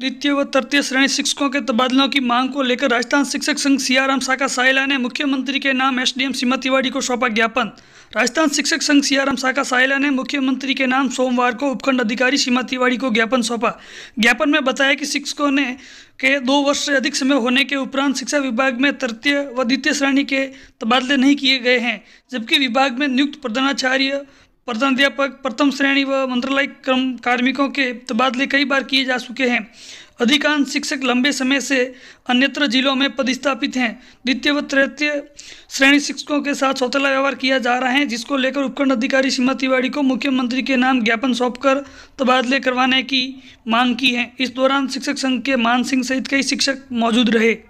द्वितीय व तृतीय श्रेणी शिक्षकों के तबादलों की मांग को लेकर राजस्थान शिक्षक संघ सियाराम शाखा साहिला ने मुख्यमंत्री के नाम एसडीएम सीमा तिवारी को सौंपा ज्ञापन राजस्थान शिक्षक संघ सियाराम शाखा साहिला ने मुख्यमंत्री के नाम सोमवार को उपखंड अधिकारी सीमा तिवाड़ी को ज्ञापन सौंपा ज्ञापन में बताया कि शिक्षकों ने के दो वर्ष से अधिक समय होने के उपरांत शिक्षा विभाग में तृतीय व द्वितीय श्रेणी के तबादले नहीं किए गए हैं जबकि विभाग में नियुक्त प्रधानाचार्य प्रधानाध्यापक प्रथम श्रेणी व मंत्रालय क्रम कार्मिकों के तबादले कई बार किए जा चुके हैं अधिकांश शिक्षक लंबे समय से अन्यत्र जिलों में पदस्थापित हैं द्वितीय व तृतीय श्रेणी शिक्षकों के साथ सौतला व्यवहार किया जा रहा है जिसको लेकर उपखंड अधिकारी सीमा तिवाड़ी को मुख्यमंत्री के नाम ज्ञापन सौंपकर तबादले करवाने की मांग की है इस दौरान शिक्षक संघ के मान सिंह सहित कई शिक्षक मौजूद रहे